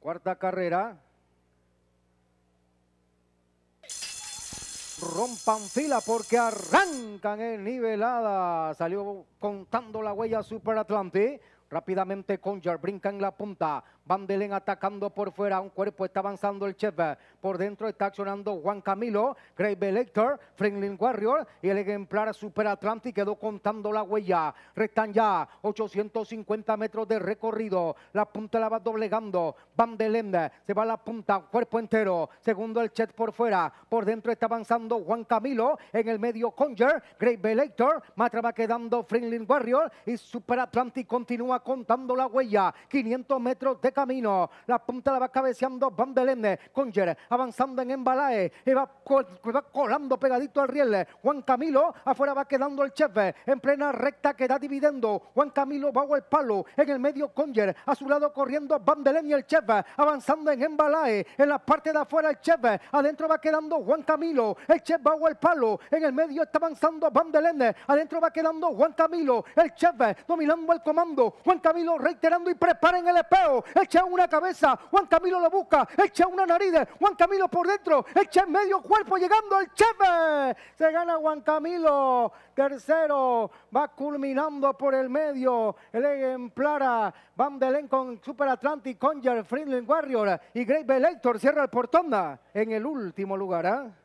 Cuarta carrera. Rompan fila porque arrancan en nivelada. Salió contando la huella Super Atlante. Rápidamente Conger brinca en la punta. Vandelén atacando por fuera. Un cuerpo está avanzando el chef. Por dentro está accionando Juan Camilo. Grey Elector. Franklin Warrior. Y el ejemplar Super Atlantic quedó contando la huella. Restan ya 850 metros de recorrido. La punta la va doblegando. Vandelén se va a la punta. Cuerpo entero. Segundo el Chet por fuera. Por dentro está avanzando Juan Camilo. En el medio Conger. Grey Elector. Matra va quedando Franklin Warrior. Y Super Atlantic continúa contando la huella. 500 metros de camino. La punta la va cabeceando Van Belén. Conger avanzando en Embalae, Y va, colando pegadito al riel. Juan Camilo afuera va quedando el chef. En plena recta queda da dividendo. Juan Camilo va el palo. En el medio Conger. A su lado corriendo Van Belén y el chef. Avanzando en Embalae, En la parte de afuera el chef. Adentro va quedando Juan Camilo. El chef va el palo. En el medio está avanzando Van Belén. Adentro va quedando Juan Camilo. El chef dominando el comando. Juan Camilo reiterando y preparen el espejo, Echa una cabeza. Juan Camilo lo busca. Echa una nariz. Juan Camilo por dentro. Echa en medio cuerpo llegando el chefe. Se gana Juan Camilo. Tercero. Va culminando por el medio. El ejemplar. Van Belén con Super Atlantic, Conger, Friendly Warrior y Great Velator. Cierra el portón en el último lugar. Ah